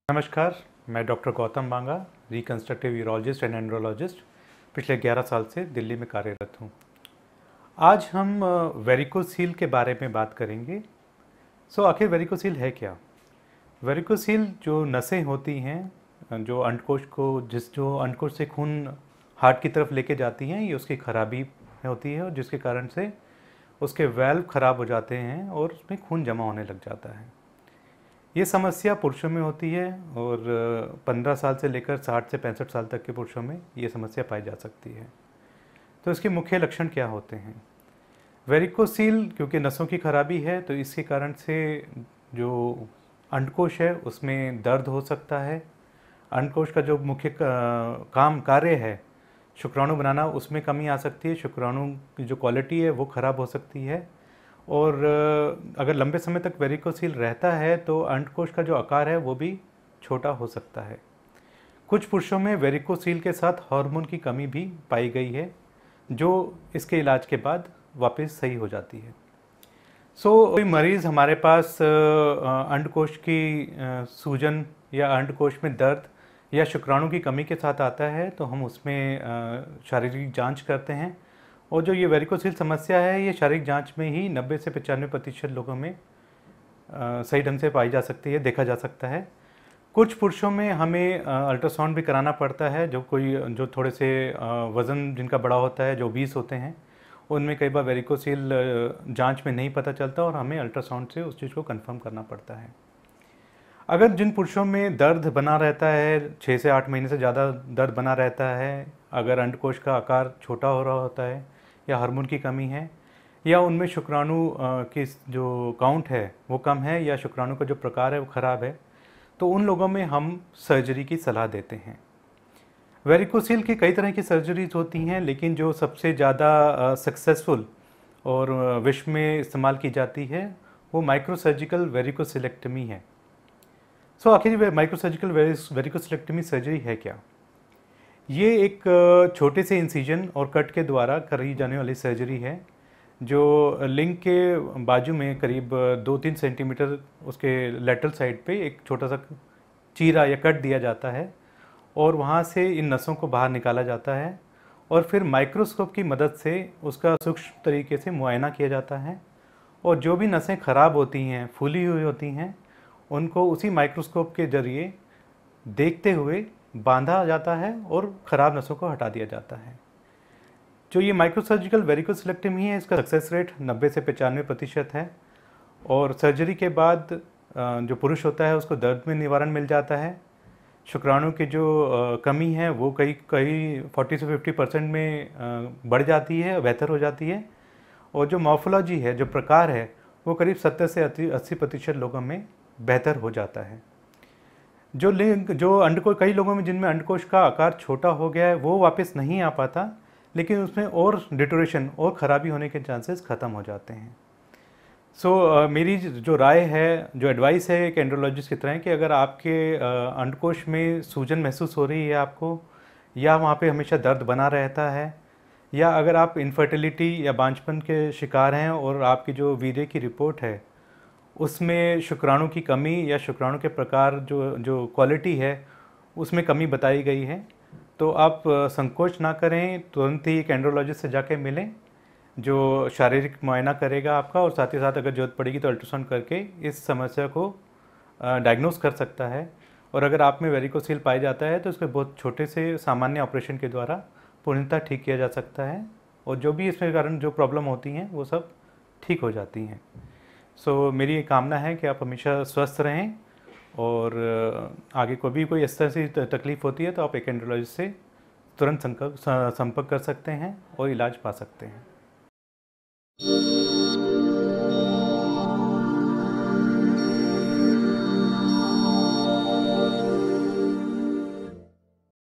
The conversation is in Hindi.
नमस्कार मैं doctor Gautam Banga reconstructive urologist and andrologist पिछले 11 साल से दिल्ली में कार्यरत हूँ आज हम वेरिकोसील के बारे में बात करेंगे सो so, आखिर वेरिकोसील है क्या वेरिकोसील जो नसें होती हैं जो अंडकोश को जिस जो अंडकोश से खून हार्ट की तरफ लेके जाती हैं ये उसकी खराबी होती है और जिसके कारण से उसके वेल्व खराब हो जाते हैं और उसमें खून जमा होने लग जाता है ये समस्या पुरुषों में होती है और 15 साल से लेकर 60 से पैंसठ साल तक के पुरुषों में ये समस्या पाई जा सकती है तो इसके मुख्य लक्षण क्या होते हैं वेरिकोसील क्योंकि नसों की खराबी है तो इसके कारण से जो अंडकोश है उसमें दर्द हो सकता है अंडकोश का जो मुख्य काम कार्य है शुक्राणु बनाना उसमें कमी आ सकती है शुक्राणु की जो क्वालिटी है वो ख़राब हो सकती है और अगर लंबे समय तक वेरिकोसील रहता है तो अंडकोश का जो आकार है वो भी छोटा हो सकता है कुछ पुरुषों में वेरिकोसील के साथ हार्मोन की कमी भी पाई गई है जो इसके इलाज के बाद वापस सही हो जाती है सो so, कोई मरीज़ हमारे पास अंडकोश की सूजन या अंडकोश में दर्द या शुक्राणु की कमी के साथ आता है तो हम उसमें शारीरिक जांच करते हैं और जो ये वेरिकोसिल समस्या है ये शारीरिक जांच में ही 90 से पचानवे प्रतिशत लोगों में सही ढंग से पाई जा सकती है देखा जा सकता है कुछ पुरुषों में हमें अल्ट्रासाउंड भी कराना पड़ता है जो कोई जो थोड़े से वज़न जिनका बड़ा होता है जो बीस होते हैं उनमें कई बार वेरिकोसील जांच में नहीं पता चलता और हमें अल्ट्रासाउंड से उस चीज़ को कंफर्म करना पड़ता है अगर जिन पुरुषों में दर्द बना रहता है छः से आठ महीने से ज़्यादा दर्द बना रहता है अगर अंडकोश का आकार छोटा हो रहा होता है या हार्मोन की कमी है या उनमें शुक्राणु की जो काउंट है वो कम है या शुक्राणु का जो प्रकार है वो ख़राब है तो उन लोगों में हम सर्जरी की सलाह देते हैं वेरिकोसील की कई तरह की सर्जरीज होती हैं लेकिन जो सबसे ज़्यादा सक्सेसफुल और विश्व में इस्तेमाल की जाती है वो माइक्रोसर्जिकल वेरिकोसिलेक्टमी है सो so, आखिर माइक्रोसर्जिकल वेरिकोसिलेक्टमी सर्जरी है क्या ये एक छोटे से इंसीजन और कट के द्वारा करी जाने वाली सर्जरी है जो लिंग के बाजू में करीब दो तीन सेंटीमीटर उसके लेटरल साइड पे एक छोटा सा चीरा या कट दिया जाता है और वहाँ से इन नसों को बाहर निकाला जाता है और फिर माइक्रोस्कोप की मदद से उसका सूक्ष्म तरीके से मुआयना किया जाता है और जो भी नसें ख़राब होती हैं फूली हुई होती हैं उनको उसी माइक्रोस्कोप के जरिए देखते हुए बांधा जाता है और ख़राब नसों को हटा दिया जाता है जो ये माइक्रोसर्जिकल वेरिकल ही है इसका सक्सेस रेट 90 से पचानवे प्रतिशत है और सर्जरी के बाद जो पुरुष होता है उसको दर्द में निवारण मिल जाता है शुक्राणु की जो कमी है वो कई कई 40 से 50 परसेंट में बढ़ जाती है बेहतर हो जाती है और जो मॉर्फोलॉजी है जो प्रकार है वो करीब 70 से 80 प्रतिशत लोगों में बेहतर हो जाता है जो लिंग जो अंडकोश कई लोगों में जिनमें अंडकोश का आकार छोटा हो गया है वो वापस नहीं आ पाता लेकिन उसमें और डिटोरेशन और ख़राबी होने के चांसेस ख़त्म हो जाते हैं सो so, uh, मेरी जो राय है जो एडवाइस है एक एंड्रोलॉजिस्ट की तरह कि अगर आपके uh, अंडकोश में सूजन महसूस हो रही है आपको या वहाँ पे हमेशा दर्द बना रहता है या अगर आप इनफर्टिलिटी या बांझपन के शिकार हैं और आपकी जो वीर्य की रिपोर्ट है उसमें शुक्राणु की कमी या शुक्राणु के प्रकार जो जो क्वालिटी है उसमें कमी बताई गई है तो आप संकोच ना करें तुरंत ही एक एंड्रोलॉजिस्ट से जाके मिलें जो शारीरिक मुआयना करेगा आपका और साथ ही साथ अगर ज़रूरत पड़ेगी तो अल्ट्रासाउंड करके इस समस्या को डायग्नोस कर सकता है और अगर आप में वेरिकोसील पाया जाता है तो इसके बहुत छोटे से सामान्य ऑपरेशन के द्वारा पूर्णतः ठीक किया जा सकता है और जो भी इसके कारण जो प्रॉब्लम होती हैं वो सब ठीक हो जाती हैं सो so, मेरी ये कामना है कि आप हमेशा स्वस्थ रहें और आगे को भी कोई इस तरह से तकलीफ़ होती है तो आप एक एंड्रोलॉजिस्ट से तुरंत संपर्क संपर्क कर सकते हैं और इलाज पा सकते हैं